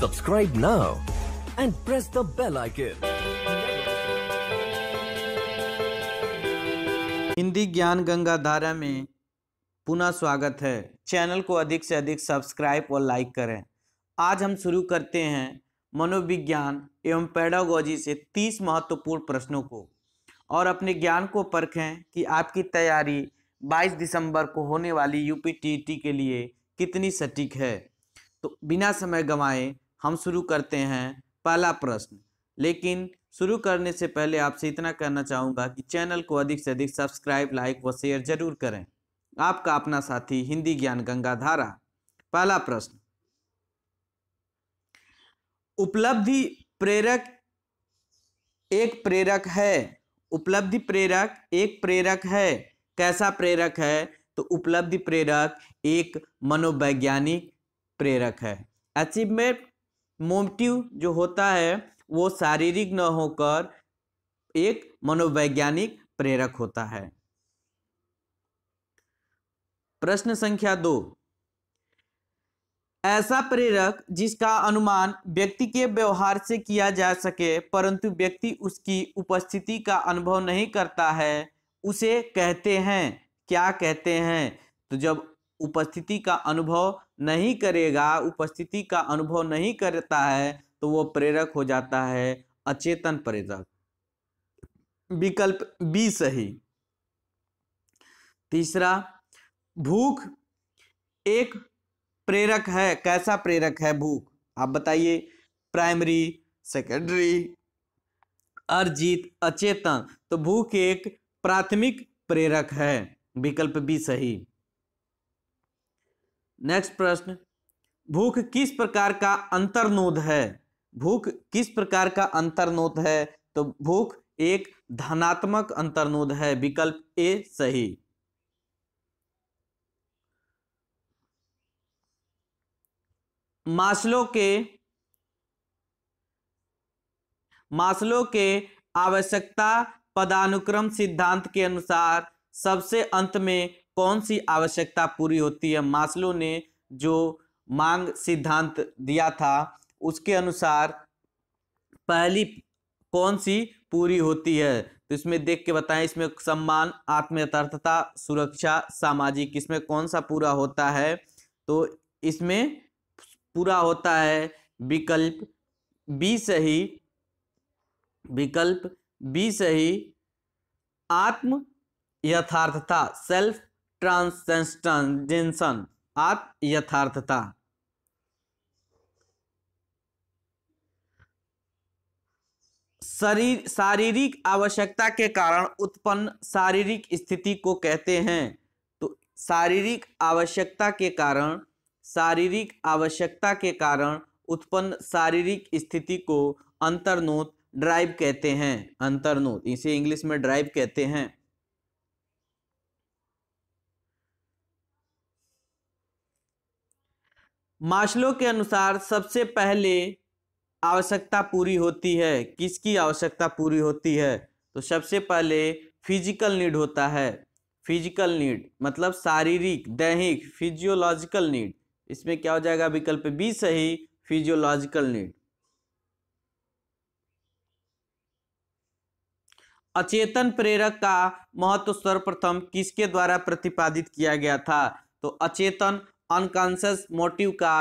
Subscribe now and press the bell icon. Hindi ज्ञान गंगा धारा में पुनः स्वागत है चैनल को अधिक से अधिक सब्सक्राइब और लाइक करें आज हम शुरू करते हैं मनोविज्ञान एवं पैडागोजी से 30 महत्वपूर्ण प्रश्नों को और अपने ज्ञान को परखें कि आपकी तैयारी 22 दिसंबर को होने वाली यूपी टी के लिए कितनी सटीक है तो बिना समय गंवाए हम शुरू करते हैं पहला प्रश्न लेकिन शुरू करने से पहले आपसे इतना कहना चाहूँगा कि चैनल को अधिक से अधिक सब्सक्राइब लाइक व शेयर जरूर करें आपका अपना साथी हिंदी ज्ञान गंगा धारा पहला प्रश्न उपलब्धि प्रेरक एक प्रेरक है उपलब्धि प्रेरक एक प्रेरक है कैसा प्रेरक है तो उपलब्धि प्रेरक एक मनोवैज्ञानिक प्रेरक है अचीवमेंट मोमटिव जो होता है वो शारीरिक न होकर एक मनोवैज्ञानिक प्रेरक होता है प्रश्न संख्या दो ऐसा प्रेरक जिसका अनुमान व्यक्ति के व्यवहार से किया जा सके परंतु व्यक्ति उसकी उपस्थिति का अनुभव नहीं करता है उसे कहते हैं क्या कहते हैं तो जब उपस्थिति का अनुभव नहीं करेगा उपस्थिति का अनुभव नहीं करता है तो वो प्रेरक हो जाता है अचेतन प्रेरक विकल्प बी सही तीसरा भूख एक प्रेरक है कैसा प्रेरक है भूख आप बताइए प्राइमरी सेकेंडरी अर्जित अचेतन तो भूख एक प्राथमिक प्रेरक है विकल्प बी सही नेक्स्ट प्रश्न भूख किस प्रकार का अंतर्नोद है भूख किस प्रकार का अंतर्नोद है तो भूख एक धनात्मक अंतर्नोद है विकल्प ए सही मासलो के मासलो के आवश्यकता पदानुक्रम सिद्धांत के अनुसार सबसे अंत में कौन सी आवश्यकता पूरी होती है मास्लो ने जो मांग सिद्धांत दिया था उसके अनुसार पहली कौन सी पूरी होती है तो इसमें देख के बताएं इसमें सम्मान आत्मयथार्थता सुरक्षा सामाजिक इसमें कौन सा पूरा होता है तो इसमें पूरा होता है विकल्प बी सही विकल्प बी सही आत्म यथार्थता सेल्फ ट्रांसेंस्टेंशन आप यथार्थता शरीर शारीरिक आवश्यकता के कारण उत्पन्न शारीरिक स्थिति को कहते हैं तो शारीरिक आवश्यकता के कारण शारीरिक आवश्यकता के कारण उत्पन्न शारीरिक स्थिति को अंतर्नोत ड्राइव कहते हैं अंतर्नोत इसे इंग्लिश में ड्राइव कहते हैं मास्लो के अनुसार सबसे पहले आवश्यकता पूरी होती है किसकी आवश्यकता पूरी होती है तो सबसे पहले फिजिकल नीड होता है फिजिकल नीड मतलब शारीरिक दैहिक फिजियोलॉजिकल नीड इसमें क्या हो जाएगा विकल्प बी सही फिजियोलॉजिकल नीड अचेतन प्रेरक का महत्व सर्वप्रथम किसके द्वारा प्रतिपादित किया गया था तो अचेतन अनकॉन्शियस मोटिव का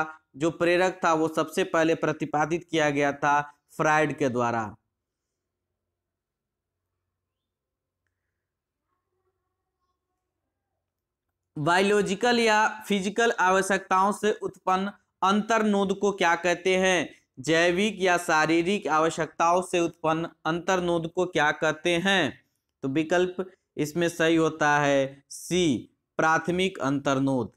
जो प्रेरक था वो सबसे पहले प्रतिपादित किया गया था फ्राइड के द्वारा बायोलॉजिकल या फिजिकल आवश्यकताओं से उत्पन्न अंतर्नोद को क्या कहते हैं जैविक या शारीरिक आवश्यकताओं से उत्पन्न अंतर्नोद को क्या कहते हैं तो विकल्प इसमें सही होता है सी प्राथमिक अंतर्नोद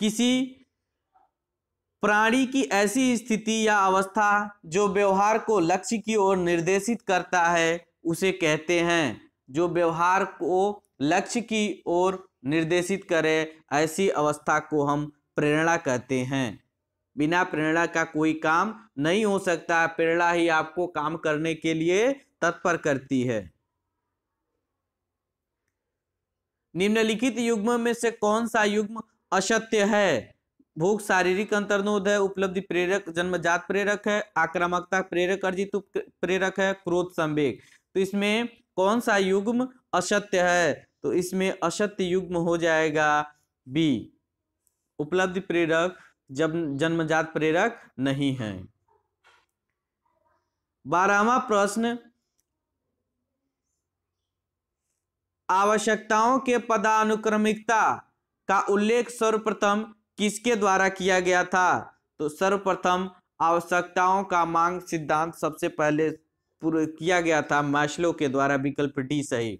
किसी प्राणी की ऐसी स्थिति या अवस्था जो व्यवहार को लक्ष्य की ओर निर्देशित करता है उसे कहते हैं जो व्यवहार को लक्ष्य की ओर निर्देशित करे ऐसी अवस्था को हम प्रेरणा कहते हैं बिना प्रेरणा का कोई काम नहीं हो सकता प्रेरणा ही आपको काम करने के लिए तत्पर करती है निम्नलिखित युग्म में से कौन सा युग्म असत्य है भूख शारीरिक अंतर्नोद है उपलब्धि प्रेरक जन्मजात प्रेरक है आक्रामकता प्रेरक अर्जित प्रेरक है क्रोध संवेग तो इसमें कौन सा युग्म असत्य है तो इसमें असत्य युग्म हो जाएगा बी उपलब्धि प्रेरक जब जन्मजात प्रेरक नहीं है बारहवा प्रश्न आवश्यकताओं के पदानुक्रमिकता का उल्लेख सर्वप्रथम किसके द्वारा किया गया था तो सर्वप्रथम आवश्यकताओं का मांग सिद्धांत सबसे पहले किया गया था मैशलो के द्वारा विकल्प डी सही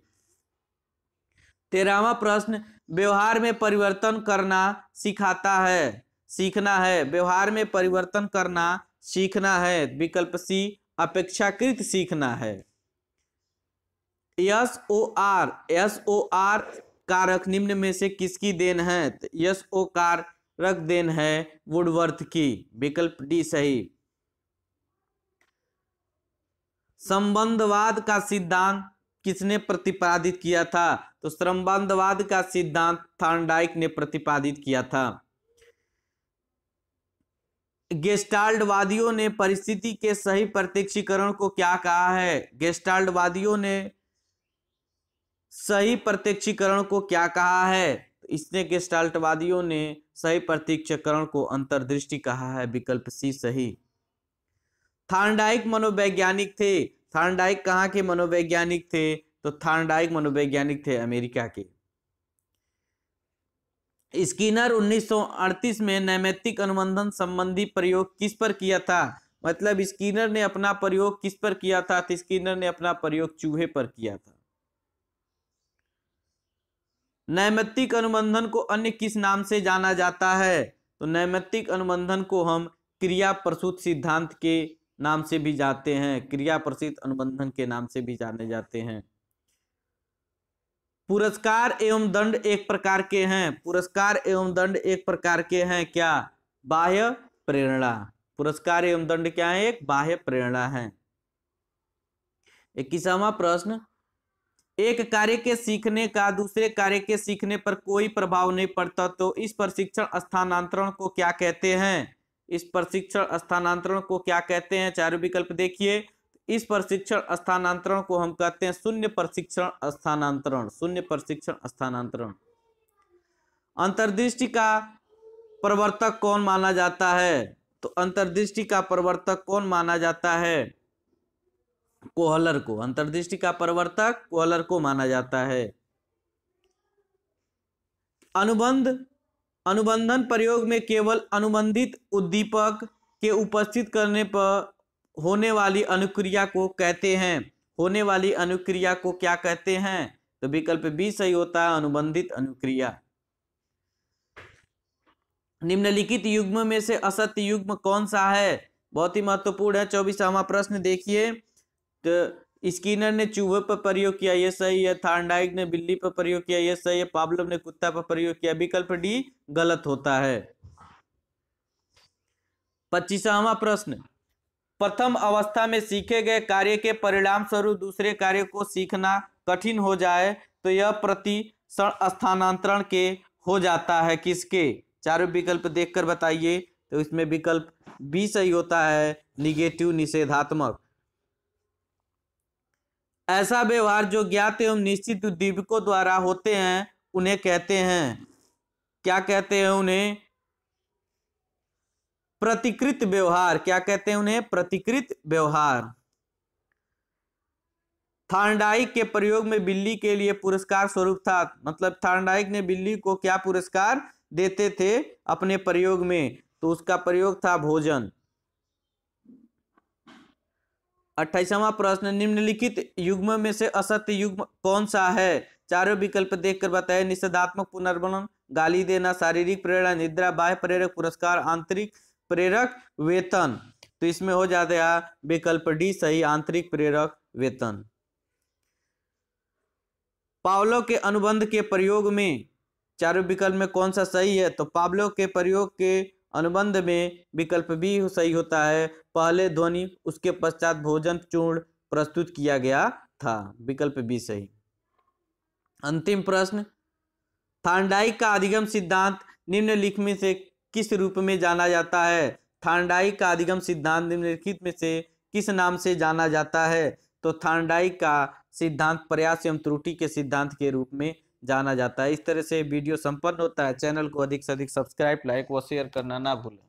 तेरहवा प्रश्न व्यवहार में परिवर्तन करना सिखाता है सीखना है व्यवहार में परिवर्तन करना सीखना है विकल्प सी अपेक्षाकृत सीखना है S O R S O R कारक निम्न में से किसकी देन है तो यस ओ कारक देन है वुडवर्थ की विकल्प डी सही संबंधवाद का सिद्धांत किसने प्रतिपादित किया था तो संबंधवाद का सिद्धांत थार्नडाइक ने प्रतिपादित किया था गेस्टाल्डवादियों ने परिस्थिति के सही प्रत्यक्षीकरण को क्या कहा है गेस्टाल्डवादियों ने सही प्रत्यक्षीकरण को क्या कहा है इसने के स्टाल्टवादियों ने सही प्रत्यक्षीकरण को अंतर्दृष्टि कहा है विकल्प सी सही थार्डाइक मनोवैज्ञानिक थे थार्डाइक कहाँ के मनोवैज्ञानिक थे तो थार्डाइक मनोवैज्ञानिक थे अमेरिका के स्किनर 1938 में नैमित्तिक अनुबंधन संबंधी प्रयोग किस पर किया था मतलब स्किनर ने अपना प्रयोग किस पर किया था तो स्किनर ने अपना प्रयोग चूहे पर किया था नैमित्तिक अनुबंधन को अन्य किस नाम से जाना जाता है तो नैमित्तिक अनुबंधन को हम क्रिया प्रसूत सिद्धांत के नाम से भी जाते हैं क्रिया प्रसिद्ध अनुबंधन के नाम से भी जाने जाते हैं पुरस्कार एवं दंड एक प्रकार के हैं पुरस्कार एवं दंड एक प्रकार के हैं क्या बाह्य प्रेरणा पुरस्कार एवं दंड क्या है एक बाह्य प्रेरणा है इक्कीसवा प्रश्न एक कार्य के सीखने का दूसरे कार्य के सीखने पर कोई प्रभाव नहीं पड़ता तो इस प्रशिक्षण स्थानांतरण को क्या कहते हैं इस प्रशिक्षण स्थानांतरण को क्या कहते हैं चार विकल्प देखिए इस प्रशिक्षण स्थानांतरण को हम कहते हैं शून्य प्रशिक्षण स्थानांतरण शून्य प्रशिक्षण स्थानांतरण अंतर्दृष्टि का प्रवर्तक कौन माना जाता है तो अंतर्दृष्टि का प्रवर्तक कौन माना जाता है कोहलर को अंतर्दृष्टि का प्रवर्तक कोहलर को माना जाता है अनुबंध अनुबंधन प्रयोग में केवल अनुबंधित उद्दीपक के उपस्थित करने पर होने वाली अनुक्रिया को कहते हैं होने वाली अनुक्रिया को क्या कहते हैं तो विकल्प बी सही होता है अनुबंधित अनुक्रिया निम्नलिखित युग्म में से असत्य युग्म कौन सा है बहुत ही महत्वपूर्ण है चौबीसवा प्रश्न देखिए तो स्किनर ने चूहे पर प्रयोग किया ये सही है थार्डाइक ने बिल्ली पर प्रयोग किया ये सही है पाब्लम ने कुत्ता पर प्रयोग किया विकल्प डी गलत होता है पच्चीसवा प्रश्न प्रथम अवस्था में सीखे गए कार्य के परिणाम स्वरूप दूसरे कार्य को सीखना कठिन हो जाए तो यह प्रति स्थानांतरण के हो जाता है किसके चारों विकल्प देखकर बताइए तो इसमें विकल्प बी सही होता है निगेटिव निषेधात्मक ऐसा व्यवहार जो ज्ञात एवं निश्चित उद्दीपकों द्वारा होते हैं उन्हें कहते हैं क्या कहते हैं उन्हें प्रतिकृत व्यवहार क्या कहते हैं उन्हें प्रतिकृत व्यवहार थार्डाइक के प्रयोग में बिल्ली के लिए पुरस्कार स्वरूप था मतलब थार्डाइक ने बिल्ली को क्या पुरस्कार देते थे अपने प्रयोग में तो उसका प्रयोग था भोजन अट्ठाईसवा प्रश्न निम्नलिखित युग्म में से असत्य युग्म कौन सा है चारों विकल्प देखकर बताए निषेधात्मक पुनर्वलन गाली देना शारीरिक प्रेरणा निद्रा बाह्य प्रेरक पुरस्कार आंतरिक प्रेरक वेतन तो इसमें हो जाते हैं विकल्प डी सही आंतरिक प्रेरक वेतन पावलो के अनुबंध के प्रयोग में चारों विकल्प में कौन सा सही है तो पावलो के प्रयोग के अनुबंध में विकल्प भी सही होता है पहले ध्वनि उसके पश्चात भोजन चूर्ण प्रस्तुत किया गया था विकल्प भी सही अंतिम प्रश्न थांडाई का अधिगम सिद्धांत निम्नलिखित में से किस रूप में जाना जाता है थांडाई का अधिगम सिद्धांत निम्नलिखित में से किस नाम से जाना जाता है तो थांडाई का सिद्धांत प्रयास एवं त्रुटि के सिद्धांत के रूप में जाना जाता है इस तरह से वीडियो संपन्न होता है चैनल को अधिक से अधिक सब्सक्राइब लाइक व शेयर करना ना भूलें